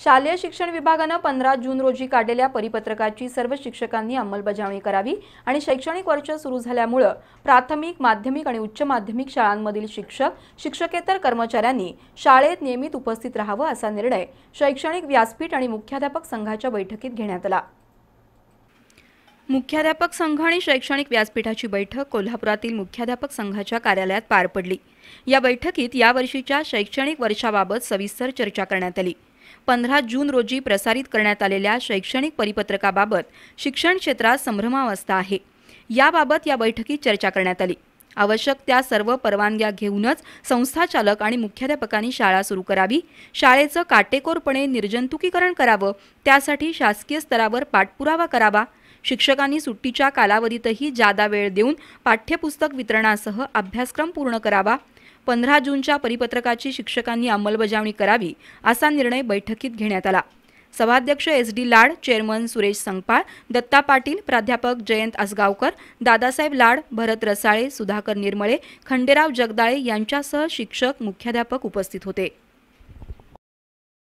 शालेय शिक्षण विभागानं पंधरा जून रोजी काढलेल्या परिपत्रकाची सर्व शिक्षकांनी अंमलबजावणी करावी आणि शैक्षणिक वर्ष सुरू झाल्यामुळं प्राथमिक माध्यमिक आणि उच्च माध्यमिक शाळांमधील शिक्षक शिक्षकेतर कर्मचाऱ्यांनी शाळेत नियमित उपस्थित राहावं असा निर्णय शैक्षणिक व्यासपीठ आणि मुख्याध्यापक संघाच्या बैठकीत घेण्यात आला मुख्याध्यापक संघ आणि शैक्षणिक व्यासपीठाची बैठक कोल्हापुरातील मुख्याध्यापक संघाच्या कार्यालयात पार पडली या बैठकीत यावर्षीच्या शैक्षणिक वर्षाबाबत सविस्तर चर्चा करण्यात आली पंधरा जून रोजी प्रसारित करण्यात आलेल्या शैक्षणिक परिपत्रकाबाबत शिक्षण क्षेत्रात संभ्रमावस्था आहे याबाबत या बैठकीत चर्चा करण्यात आली आवश्यक त्या सर्व परवानग्या घेऊनच संस्थाचालक आणि मुख्याध्यापकांनी शाळा सुरू करावी शाळेचं काटेकोरपणे निर्जंतुकीकरण करावं त्यासाठी शासकीय स्तरावर पाठपुरावा करावा शिक्षकांनी सुट्टीच्या कालावधीतही जादा वेळ देऊन पाठ्यपुस्तक वितरणासह अभ्यासक्रम पूर्ण करावा पंधरा जूनच्या परिपत्रकाची शिक्षकांनी अंमलबजावणी करावी असा निर्णय बैठकीत घेण्यात आला सभाध्यक्ष S D Lad chairman Suresh Sangpal Datta Patil प्राध्यापक जयंत आसगावकर दादासाहेब लाड भरत रसाळे सुधाकर निर्मळे खंडेराव जगदाळे यांच्यासह शिक्षक मुख्याध्यापक उपस्थित होते